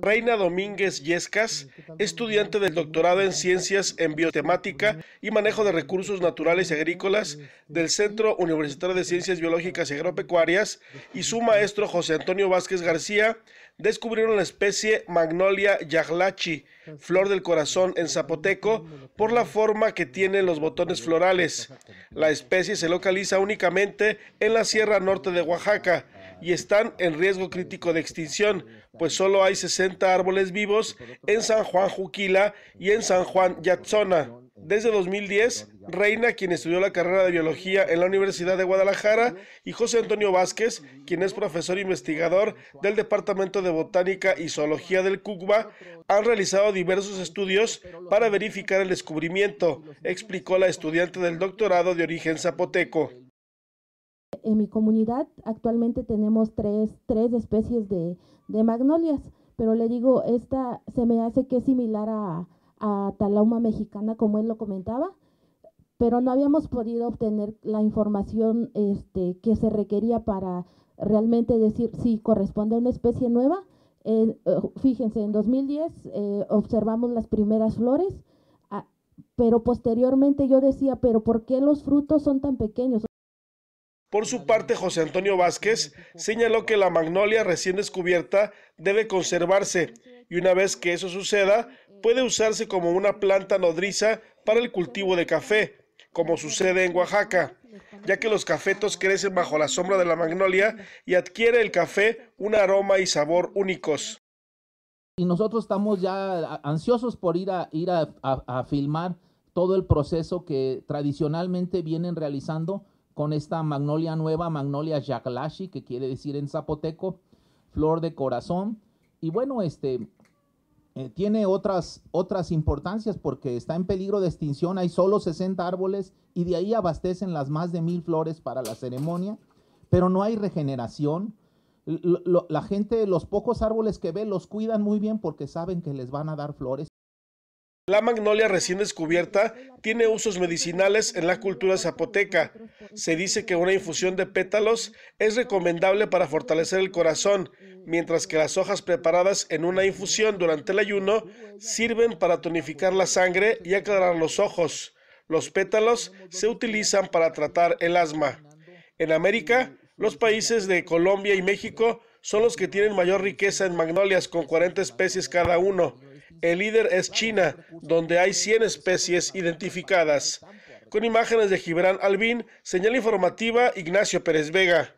Reina Domínguez Yescas, estudiante del doctorado en Ciencias en Biotemática y Manejo de Recursos Naturales y Agrícolas del Centro Universitario de Ciencias Biológicas y Agropecuarias, y su maestro José Antonio Vázquez García, descubrieron la especie Magnolia yaglachi, pues flor del corazón en zapoteco, por la forma que tienen los botones florales. La especie se localiza únicamente en la Sierra Norte de Oaxaca y están en riesgo crítico de extinción, pues solo hay 60 árboles vivos en San Juan Juquila y en San Juan Yatzona. Desde 2010, Reina, quien estudió la carrera de biología en la Universidad de Guadalajara, y José Antonio Vázquez, quien es profesor investigador del Departamento de Botánica y Zoología del CUCBA, han realizado diversos estudios para verificar el descubrimiento, explicó la estudiante del doctorado de origen zapoteco en mi comunidad actualmente tenemos tres, especies de, magnolias, pero le digo, esta se me hace que es similar a, a talauma mexicana, como él lo comentaba, pero no habíamos podido obtener la información este, que se requería para realmente decir si corresponde a una especie nueva. Eh, fíjense, en 2010 eh, observamos las primeras flores, ah, pero posteriormente yo decía, pero ¿por qué los frutos son tan pequeños? Por su parte, José Antonio Vázquez señaló que la magnolia recién descubierta debe conservarse y una vez que eso suceda, puede usarse como una planta nodriza para el cultivo de café, como sucede en Oaxaca, ya que los cafetos crecen bajo la sombra de la magnolia y adquiere el café un aroma y sabor únicos. Y nosotros estamos ya ansiosos por ir a, ir a, filmar todo el proceso que tradicionalmente vienen realizando con esta magnolia nueva, magnolia yaklashi, que quiere decir en zapoteco, flor de corazón. Y bueno, este eh, tiene otras, otras importancias porque está en peligro de extinción, hay solo 60 árboles y de ahí abastecen las más de mil flores para la ceremonia, pero no hay regeneración. la gente, los pocos árboles que ve, los cuidan muy bien porque saben que les van a dar flores. La magnolia recién descubierta tiene usos medicinales en la cultura zapoteca. Se dice que una infusión de pétalos es recomendable para fortalecer el corazón, mientras que las hojas preparadas en una infusión durante el ayuno sirven para tonificar la sangre y aclarar los ojos. Los pétalos se utilizan para tratar el asma. En América, los países de Colombia y México son los que tienen mayor riqueza en magnolias con 40 especies cada uno. El líder es China, donde hay 100 especies identificadas. Con imágenes de Gibran Albín, señal informativa Ignacio Pérez Vega.